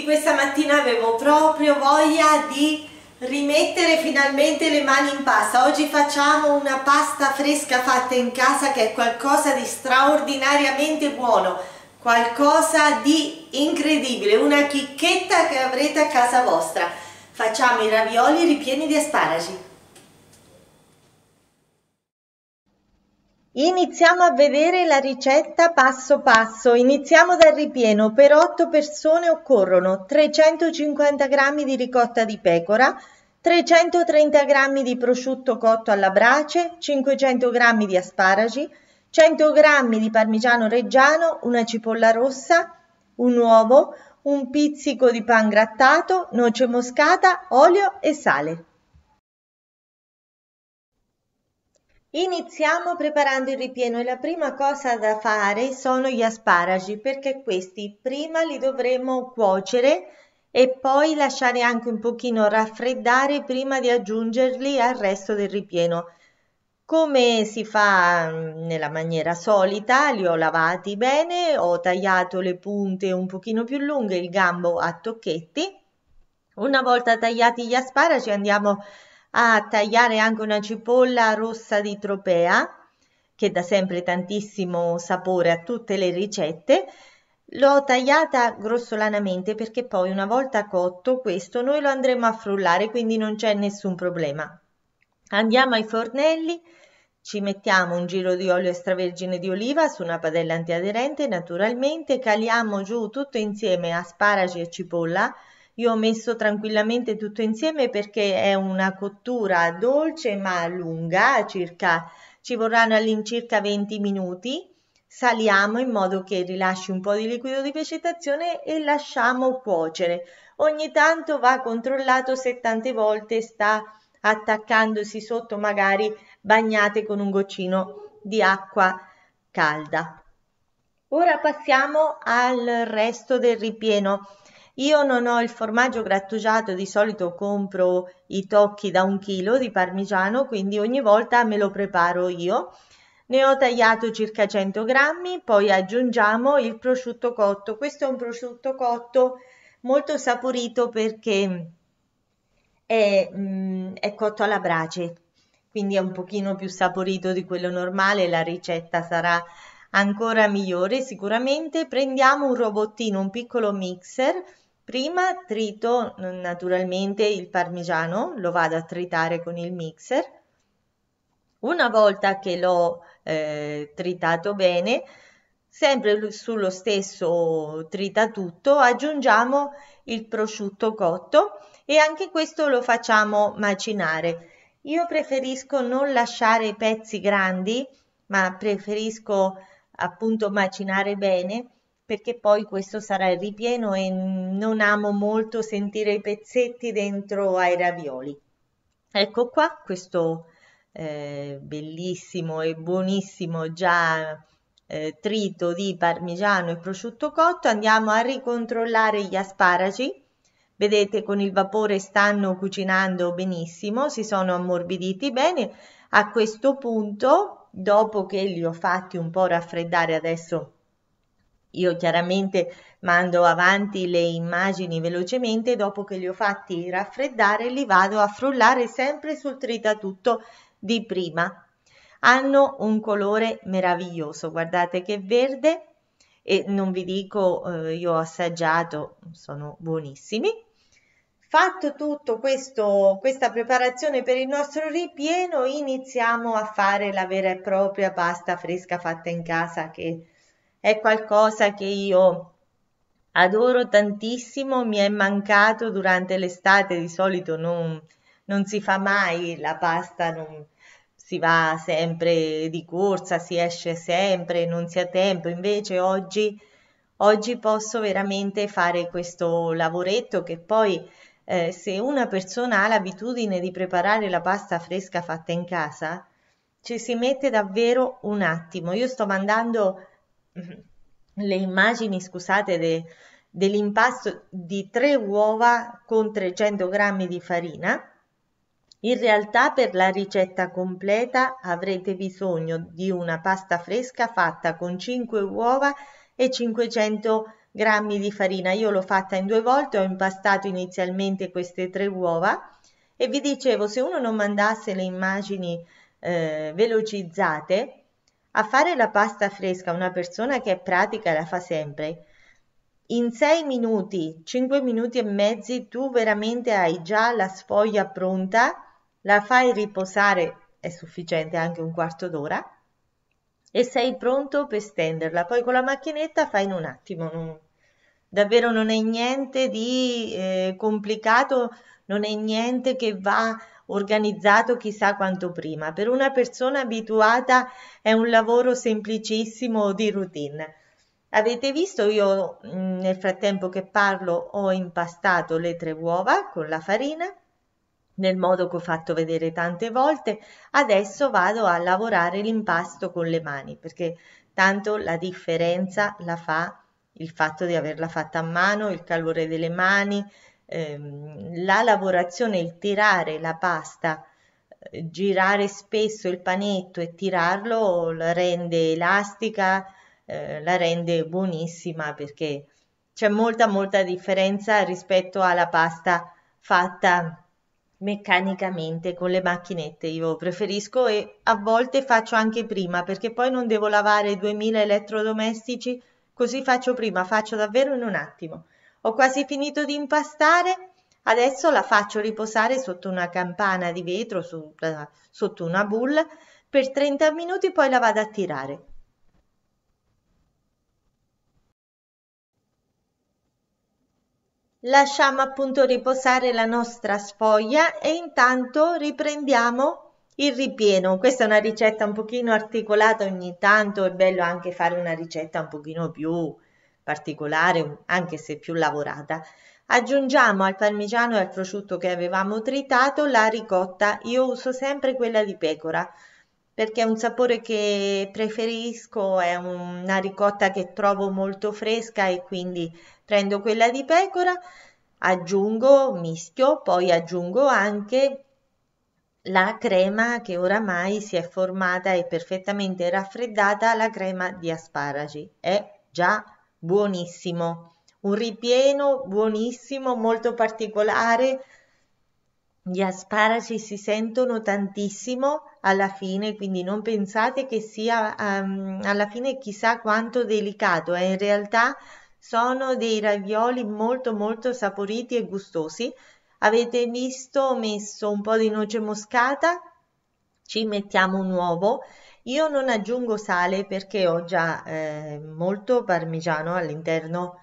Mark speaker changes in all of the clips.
Speaker 1: tutti, questa mattina avevo proprio voglia di rimettere finalmente le mani in pasta. Oggi facciamo una pasta fresca fatta in casa che è qualcosa di straordinariamente buono, qualcosa di incredibile, una chicchetta che avrete a casa vostra. Facciamo i ravioli ripieni di asparagi. Iniziamo a vedere la ricetta passo passo. Iniziamo dal ripieno. Per 8 persone occorrono 350 g di ricotta di pecora, 330 g di prosciutto cotto alla brace, 500 g di asparagi, 100 g di parmigiano reggiano, una cipolla rossa, un uovo, un pizzico di pan grattato, noce moscata, olio e sale. Iniziamo preparando il ripieno e la prima cosa da fare sono gli asparagi perché questi prima li dovremo cuocere e poi lasciare anche un pochino raffreddare prima di aggiungerli al resto del ripieno. Come si fa mm, nella maniera solita, li ho lavati bene, ho tagliato le punte un pochino più lunghe, il gambo a tocchetti. Una volta tagliati gli asparagi andiamo a a tagliare anche una cipolla rossa di tropea che dà sempre tantissimo sapore a tutte le ricette. L'ho tagliata grossolanamente perché poi una volta cotto questo noi lo andremo a frullare, quindi non c'è nessun problema. Andiamo ai fornelli, ci mettiamo un giro di olio extravergine di oliva su una padella antiaderente naturalmente, caliamo giù tutto insieme asparaci e cipolla, io ho messo tranquillamente tutto insieme perché è una cottura dolce ma lunga, circa, ci vorranno all'incirca 20 minuti. Saliamo in modo che rilasci un po' di liquido di vegetazione e lasciamo cuocere. Ogni tanto va controllato se tante volte sta attaccandosi sotto, magari bagnate con un goccino di acqua calda. Ora passiamo al resto del ripieno. Io non ho il formaggio grattugiato, di solito compro i tocchi da un chilo di parmigiano, quindi ogni volta me lo preparo io. Ne ho tagliato circa 100 grammi, poi aggiungiamo il prosciutto cotto. Questo è un prosciutto cotto molto saporito perché è, mm, è cotto alla brace, quindi è un pochino più saporito di quello normale, la ricetta sarà ancora migliore sicuramente. Prendiamo un robottino, un piccolo mixer, Prima trito naturalmente il parmigiano, lo vado a tritare con il mixer. Una volta che l'ho eh, tritato bene, sempre sullo stesso tritatutto aggiungiamo il prosciutto cotto e anche questo lo facciamo macinare. Io preferisco non lasciare i pezzi grandi, ma preferisco appunto macinare bene perché poi questo sarà il ripieno e non amo molto sentire i pezzetti dentro ai ravioli. Ecco qua questo eh, bellissimo e buonissimo già eh, trito di parmigiano e prosciutto cotto. Andiamo a ricontrollare gli asparagi. Vedete con il vapore stanno cucinando benissimo, si sono ammorbiditi bene. A questo punto, dopo che li ho fatti un po' raffreddare adesso io chiaramente mando avanti le immagini velocemente, dopo che li ho fatti raffreddare li vado a frullare sempre sul tritatutto di prima. Hanno un colore meraviglioso, guardate che verde e non vi dico eh, io ho assaggiato, sono buonissimi. Fatto tutto questo, questa preparazione per il nostro ripieno, iniziamo a fare la vera e propria pasta fresca fatta in casa che è qualcosa che io adoro tantissimo, mi è mancato durante l'estate, di solito non, non si fa mai la pasta, non, si va sempre di corsa, si esce sempre, non si ha tempo, invece oggi, oggi posso veramente fare questo lavoretto che poi... Eh, se una persona ha l'abitudine di preparare la pasta fresca fatta in casa, ci si mette davvero un attimo. Io sto mandando le immagini, scusate, de, dell'impasto di 3 uova con 300 g di farina. In realtà per la ricetta completa avrete bisogno di una pasta fresca fatta con 5 uova e 500 g di farina. Io l'ho fatta in due volte, ho impastato inizialmente queste 3 uova e vi dicevo se uno non mandasse le immagini eh, velocizzate a fare la pasta fresca una persona che è pratica la fa sempre. In 6 minuti, 5 minuti e mezzi, tu veramente hai già la sfoglia pronta, la fai riposare, è sufficiente anche un quarto d'ora, e sei pronto per stenderla. Poi con la macchinetta fai in un attimo. Non, davvero non è niente di eh, complicato, non è niente che va organizzato chissà quanto prima. Per una persona abituata è un lavoro semplicissimo di routine. Avete visto io mm, nel frattempo che parlo ho impastato le tre uova con la farina nel modo che ho fatto vedere tante volte. Adesso vado a lavorare l'impasto con le mani perché tanto la differenza la fa il fatto di averla fatta a mano, il calore delle mani, ehm, la lavorazione, il tirare la pasta, eh, girare spesso il panetto e tirarlo la rende elastica, eh, la rende buonissima perché c'è molta molta differenza rispetto alla pasta fatta meccanicamente con le macchinette io preferisco e a volte faccio anche prima perché poi non devo lavare 2000 elettrodomestici così faccio prima faccio davvero in un attimo ho quasi finito di impastare, adesso la faccio riposare sotto una campana di vetro, su, eh, sotto una bulla, per 30 minuti poi la vado a tirare. Lasciamo appunto riposare la nostra sfoglia e intanto riprendiamo il ripieno. Questa è una ricetta un pochino articolata ogni tanto, è bello anche fare una ricetta un pochino più particolare, anche se più lavorata. Aggiungiamo al parmigiano e al prosciutto che avevamo tritato la ricotta. Io uso sempre quella di pecora perché è un sapore che preferisco, è una ricotta che trovo molto fresca e quindi prendo quella di pecora, aggiungo, mischio, poi aggiungo anche la crema che oramai si è formata e perfettamente raffreddata, la crema di asparagi. È già buonissimo, un ripieno buonissimo, molto particolare. Gli asparagi si sentono tantissimo alla fine, quindi non pensate che sia um, alla fine chissà quanto delicato, eh. in realtà sono dei ravioli molto molto saporiti e gustosi. Avete visto, ho messo un po' di noce moscata, ci mettiamo un uovo io non aggiungo sale perché ho già eh, molto parmigiano all'interno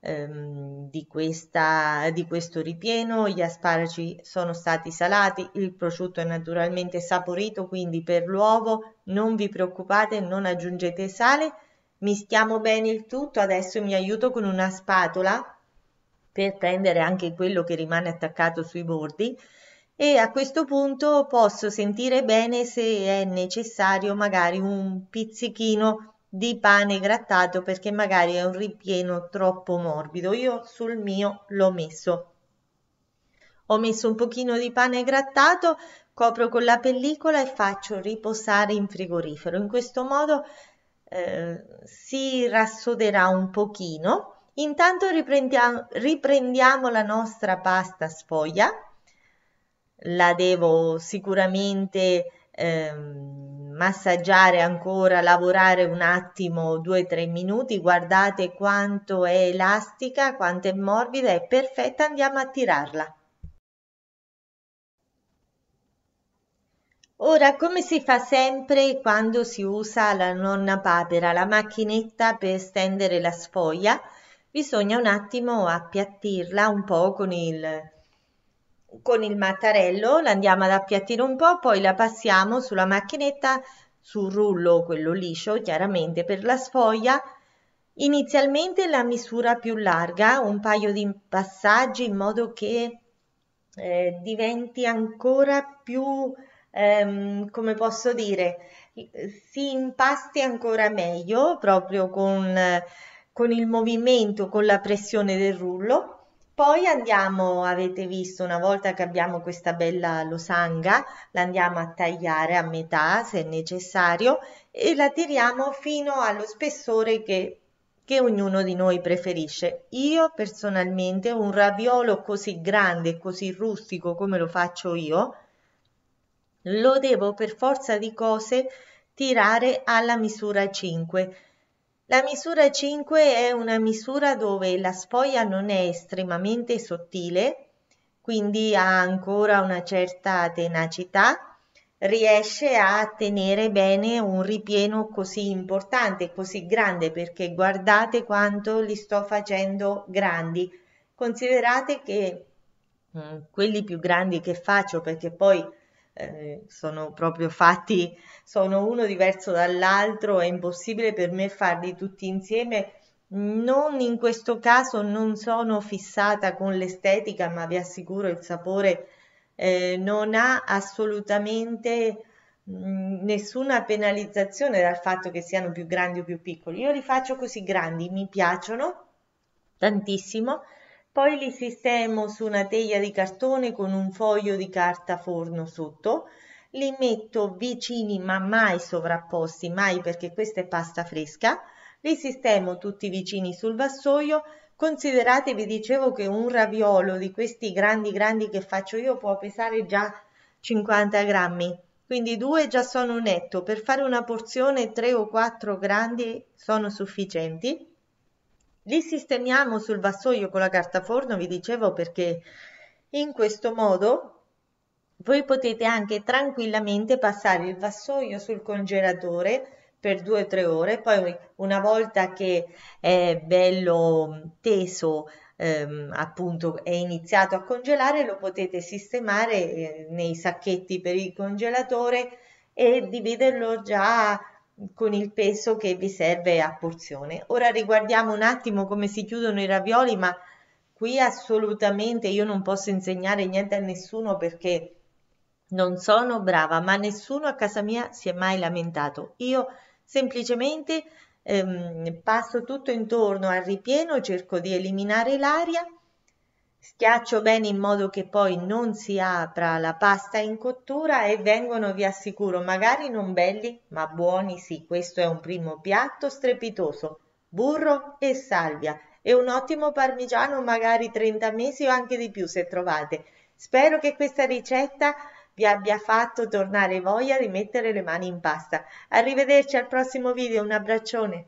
Speaker 1: ehm, di, questa, di questo ripieno, gli asparagi sono stati salati, il prosciutto è naturalmente saporito, quindi per l'uovo non vi preoccupate, non aggiungete sale, mischiamo bene il tutto, adesso mi aiuto con una spatola per prendere anche quello che rimane attaccato sui bordi e a questo punto posso sentire bene se è necessario magari un pizzichino di pane grattato perché magari è un ripieno troppo morbido. Io sul mio l'ho messo. Ho messo un pochino di pane grattato, copro con la pellicola e faccio riposare in frigorifero. In questo modo eh, si rassoderà un pochino. Intanto riprendiamo, riprendiamo la nostra pasta sfoglia la devo sicuramente eh, massaggiare ancora, lavorare un attimo, 2-3 minuti, guardate quanto è elastica, quanto è morbida, è perfetta, andiamo a tirarla. Ora, come si fa sempre quando si usa la nonna papera, la macchinetta per stendere la sfoglia, bisogna un attimo appiattirla un po' con il con il mattarello la andiamo ad appiattire un po', poi la passiamo sulla macchinetta sul rullo, quello liscio chiaramente per la sfoglia. Inizialmente la misura più larga, un paio di passaggi in modo che eh, diventi ancora più, ehm, come posso dire, si impasti ancora meglio proprio con, con il movimento, con la pressione del rullo poi andiamo, avete visto, una volta che abbiamo questa bella losanga, la andiamo a tagliare a metà se necessario e la tiriamo fino allo spessore che, che ognuno di noi preferisce. Io personalmente un raviolo così grande e così rustico come lo faccio io, lo devo per forza di cose tirare alla misura 5 la misura 5 è una misura dove la sfoglia non è estremamente sottile, quindi ha ancora una certa tenacità, riesce a tenere bene un ripieno così importante, così grande, perché guardate quanto li sto facendo grandi. Considerate che mh, mm, quelli più grandi che faccio, perché poi eh, sono proprio fatti, sono uno diverso dall'altro, è impossibile per me farli tutti insieme. Non in questo caso non sono fissata con l'estetica, ma vi assicuro il sapore eh, non ha assolutamente mm, nessuna penalizzazione dal fatto che siano più grandi o più piccoli. Io li faccio così grandi, mi piacciono tantissimo poi li sistemo su una teglia di cartone con un foglio di carta forno sotto, li metto vicini ma mai sovrapposti, mai perché questa è pasta fresca, li sistemo tutti vicini sul vassoio, considerate vi dicevo che un raviolo di questi grandi grandi che faccio io può pesare già 50 grammi, quindi due già sono netto, per fare una porzione tre o quattro grandi sono sufficienti li sistemiamo sul vassoio con la carta forno, vi dicevo perché in questo modo voi potete anche tranquillamente passare il vassoio sul congelatore per due o tre ore, poi una volta che è bello teso, ehm, appunto è iniziato a congelare, lo potete sistemare eh, nei sacchetti per il congelatore e dividerlo già con il peso che vi serve a porzione. Ora riguardiamo un attimo come si chiudono i ravioli, ma qui assolutamente io non posso insegnare niente a nessuno perché non sono brava, ma nessuno a casa mia si è mai lamentato. Io semplicemente ehm, passo tutto intorno al ripieno, cerco di eliminare l'aria Schiaccio bene in modo che poi non si apra la pasta in cottura e vengono, vi assicuro, magari non belli, ma buoni sì. Questo è un primo piatto strepitoso. Burro e salvia e un ottimo parmigiano, magari 30 mesi o anche di più se trovate. Spero che questa ricetta vi abbia fatto tornare voglia di mettere le mani in pasta. Arrivederci al prossimo video, un abbraccione.